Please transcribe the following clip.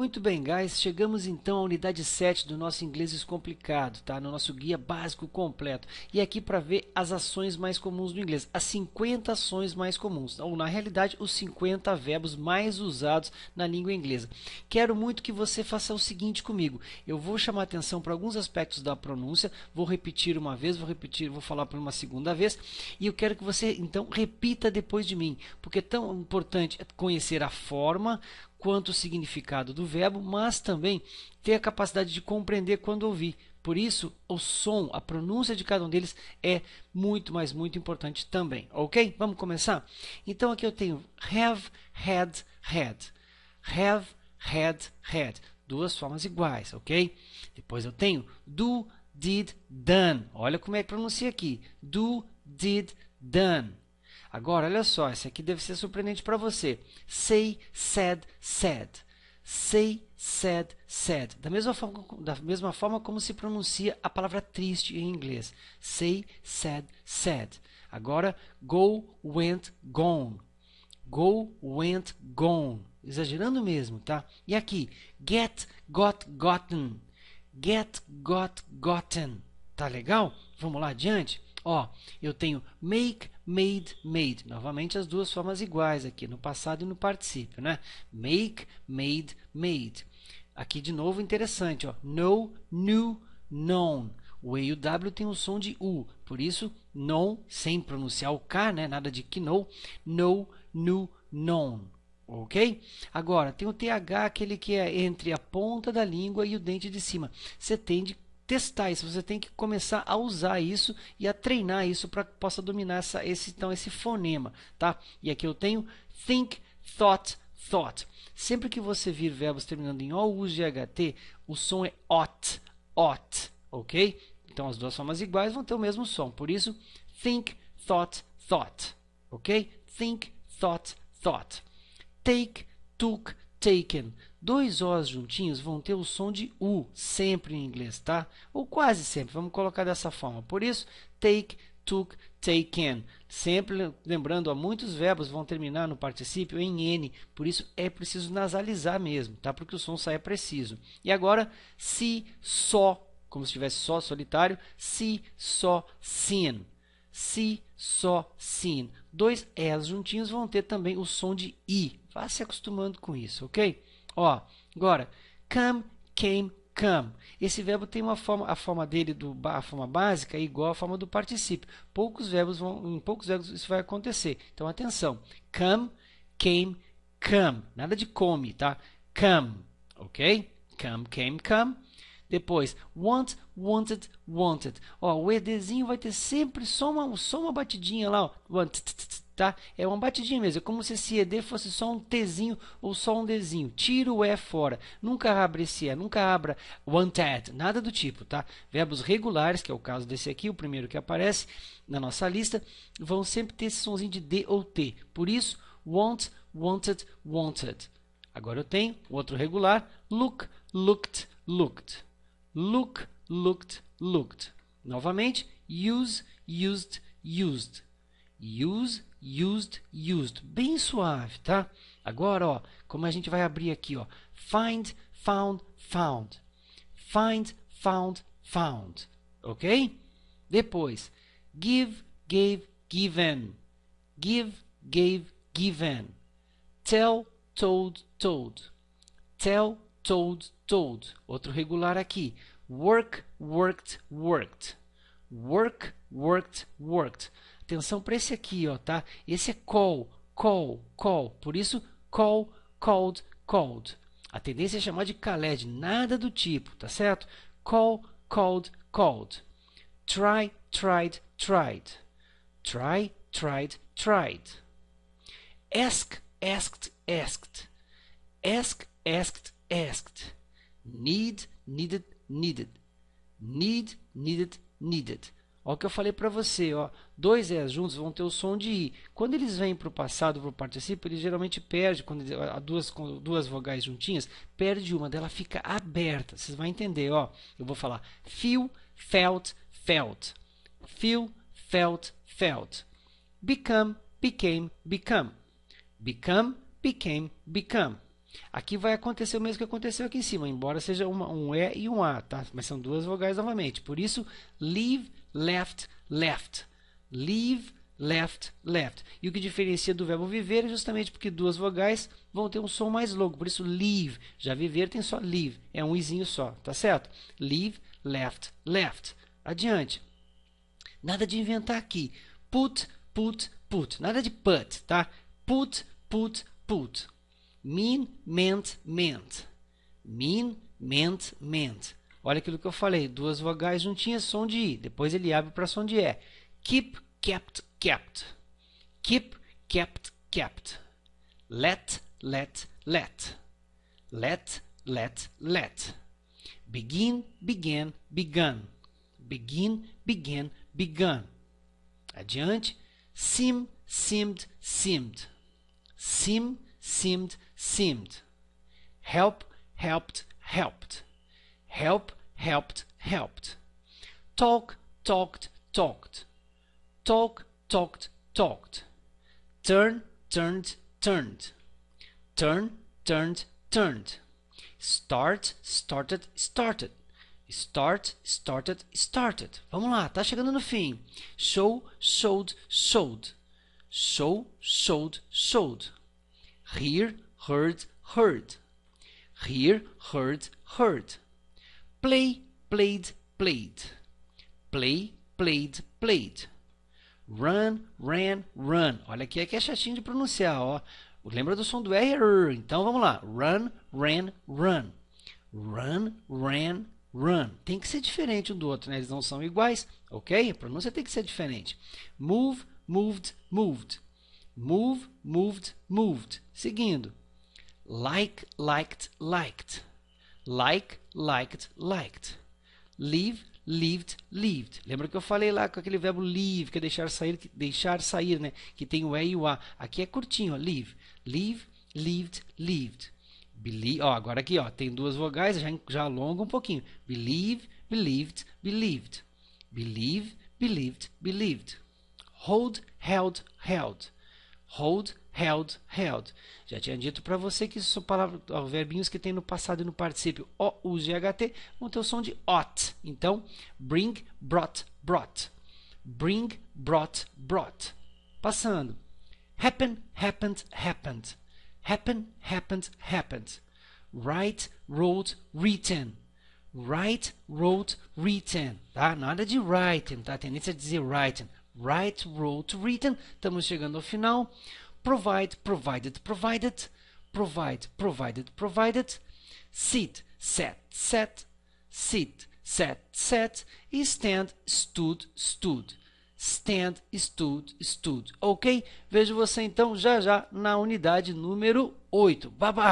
Muito bem, guys, chegamos então à unidade 7 do nosso inglês descomplicado, tá? No nosso guia básico completo. E aqui para ver as ações mais comuns do inglês, as 50 ações mais comuns, ou na realidade, os 50 verbos mais usados na língua inglesa. Quero muito que você faça o seguinte comigo. Eu vou chamar atenção para alguns aspectos da pronúncia, vou repetir uma vez, vou repetir, vou falar por uma segunda vez, e eu quero que você então repita depois de mim, porque é tão importante conhecer a forma, quanto o significado do verbo, mas também ter a capacidade de compreender quando ouvir. Por isso, o som, a pronúncia de cada um deles é muito, mais muito importante também. Ok? Vamos começar? Então, aqui eu tenho have, had, had. Have, had, had. Duas formas iguais, ok? Depois eu tenho do, did, done. Olha como é que pronuncia aqui. Do, did, done. Agora, olha só, esse aqui deve ser surpreendente para você. Say, said, said. Say, sad, sad. Da mesma, forma, da mesma forma como se pronuncia a palavra triste em inglês. Say, sad, sad. Agora, go, went, gone. Go, went, gone. Exagerando mesmo, tá? E aqui, get, got, gotten. Get, got, gotten. Tá legal? Vamos lá adiante? Ó, eu tenho make, made, made. Novamente as duas formas iguais aqui, no passado e no particípio, né? Make, made, made. Aqui de novo interessante, ó. No, new, known. O E e o W tem o um som de U, por isso, não, sem pronunciar o K, né? nada de que não, no, new, known. Ok? Agora, tem o TH, aquele que é entre a ponta da língua e o dente de cima. Você tem de testar isso, você tem que começar a usar isso e a treinar isso para que possa dominar essa, esse, então, esse fonema. Tá? E aqui eu tenho think, thought, thought. Sempre que você vir verbos terminando em O, u g h t o som é ot, ot, ok? Então as duas formas iguais vão ter o mesmo som. Por isso, think, thought, thought, ok? Think, thought, thought. Take, took, taken. Dois Os juntinhos vão ter o som de U, sempre em inglês, tá? Ou quase sempre, vamos colocar dessa forma. Por isso, take, took, taken. Sempre lembrando, ó, muitos verbos vão terminar no particípio em N, por isso é preciso nasalizar mesmo, tá? Porque o som sai é preciso. E agora, se, só, como se tivesse só, solitário, se, só, sin. Si, só, sin. Dois Es juntinhos vão ter também o som de I. Vá se acostumando com isso, ok? Ó, agora, come, came, come. Esse verbo tem uma forma, a forma dele do a forma básica é igual à forma do particípio. Poucos verbos vão, em poucos verbos isso vai acontecer. Então atenção. Come, came, come. Nada de come, tá? Come, OK? Come, came, come. Depois, want, wanted, wanted. Ó, o edzinho vai ter sempre só uma, só uma batidinha lá, ó. Want, t, t, t, tá? É uma batidinha mesmo, é como se esse ED fosse só um Tzinho ou só um Dzinho. Tira o E fora, nunca abre esse E, nunca abra wanted, nada do tipo, tá? Verbos regulares, que é o caso desse aqui, o primeiro que aparece na nossa lista, vão sempre ter esse sonzinho de D ou T. Por isso, want, wanted, wanted. Agora eu tenho outro regular, look, looked, looked. Look, looked, looked. Novamente, use, used, used. Use, used, used, bem suave, tá? Agora, ó, como a gente vai abrir aqui, ó, find, found, found, find, found, found, ok? Depois, give, gave, given, give, gave, given, tell, told, told, tell, told, told, outro regular aqui, work, worked, worked, work, worked, worked Atenção para esse aqui, ó, tá? Esse é call, call, call. Por isso, call, called, called. A tendência é chamar de CALED, nada do tipo, tá certo? Call, called, called. Try, tried, tried. Try, tried, tried. Ask, asked, asked. Ask, asked, asked. Need, needed, needed. Need, needed, needed. Olha o que eu falei para você, ó. Dois es juntos vão ter o som de i. Quando eles vêm para o passado, para o particípio, eles geralmente perde quando a duas duas vogais juntinhas, perde uma, dela fica aberta. Vocês vão entender, ó. Eu vou falar feel, felt, felt. Feel, felt, felt. Become, became, become. Become, became, become. Aqui vai acontecer o mesmo que aconteceu aqui em cima, embora seja uma, um E é e um A, tá? Mas são duas vogais novamente. Por isso, leave, left, left. Leave, left, left. E o que diferencia do verbo viver é justamente porque duas vogais vão ter um som mais longo. Por isso, leave. Já viver tem só leave. É um izinho só, tá certo? Leave, left, left. Adiante. Nada de inventar aqui. Put, put, put. Nada de put, tá? Put, put, put. Mean, meant, meant. Mean, meant, meant. Olha aquilo que eu falei, duas vogais juntinhas, som de i. Depois ele abre para som de e. Keep, kept, kept. Keep, kept, kept. Let, let, let. Let, let, let. Begin, began, begun. Begin, began, begun. Adiante. Sim, seemed, seemed. Sim, seemed, seemed. Help, helped, helped. help, helped, helped. Talk, talked, talked. Talk, talked, talked. Turn, turned, turned. Turn, turned, turned. Start, started, started. Start, started, started. Vamos lá, tá chegando no fim. Show, showed, showed. Show, showed, showed. Hear, heard, heard. Hear, heard, heard. Play, played, played. Play, played, played. Run, ran, run. Olha aqui, que é chatinho de pronunciar, ó. Lembra do som do R? Então vamos lá. Run, ran, run. Run, ran, run. Tem que ser diferente um do outro, né? Eles não são iguais, ok? A pronúncia tem que ser diferente. Move, moved, moved. Move, moved, moved. Seguindo. Like, liked, liked. Like, liked, liked. Live, lived, lived. Lembra que eu falei lá com aquele verbo leave que é deixar sair, deixar sair, né? Que tem o E e o A. Aqui é curtinho, ó, live. leave, lived, lived. Believe, ó, agora aqui, ó, tem duas vogais, já, já alonga um pouquinho. Believe, believed, believed. Believe, believed, believed. Hold, held, held. Hold, held, held. Já tinha dito para você que isso são palavras, ó, verbinhos que tem no passado e no particípio. O, u, g, h, t, vão ter o som de ot. Então, bring, brought, brought. Bring, brought, brought. Passando. Happen, happened, happened. Happen, happened, happened. write, wrote, written. write, wrote, written. Tá? Nada de writing, tá? A tendência a dizer writing. write, wrote, written. Estamos chegando ao final provide, provided, provided, provide, provided, provided, sit, set, set, sit, set, set e stand, stood, stood. Stand, stood, stood. Ok? Vejo você então já já na unidade número 8. Bye bye!